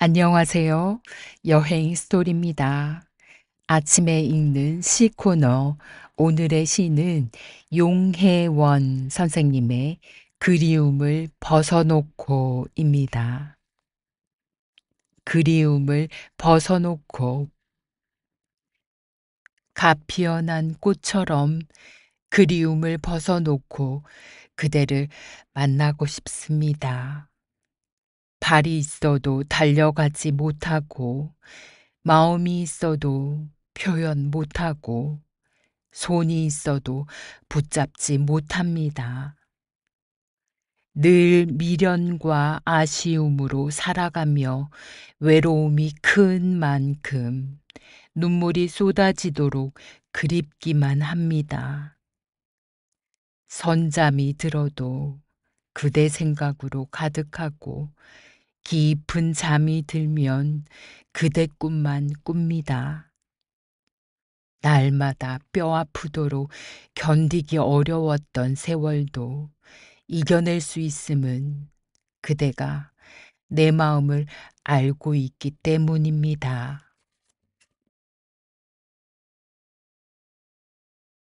안녕하세요. 여행 스토리입니다. 아침에 읽는 시 코너 오늘의 시는 용혜원 선생님의 그리움을 벗어놓고입니다. 그리움을 벗어놓고 갓 피어난 꽃처럼 그리움을 벗어놓고 그대를 만나고 싶습니다. 발이 있어도 달려가지 못하고 마음이 있어도 표현 못하고 손이 있어도 붙잡지 못합니다. 늘 미련과 아쉬움으로 살아가며 외로움이 큰 만큼 눈물이 쏟아지도록 그립기만 합니다. 선잠이 들어도 그대 생각으로 가득하고 깊은 잠이 들면 그대 꿈만 꿉니다. 날마다 뼈 아프도록 견디기 어려웠던 세월도 이겨낼 수 있음은 그대가 내 마음을 알고 있기 때문입니다.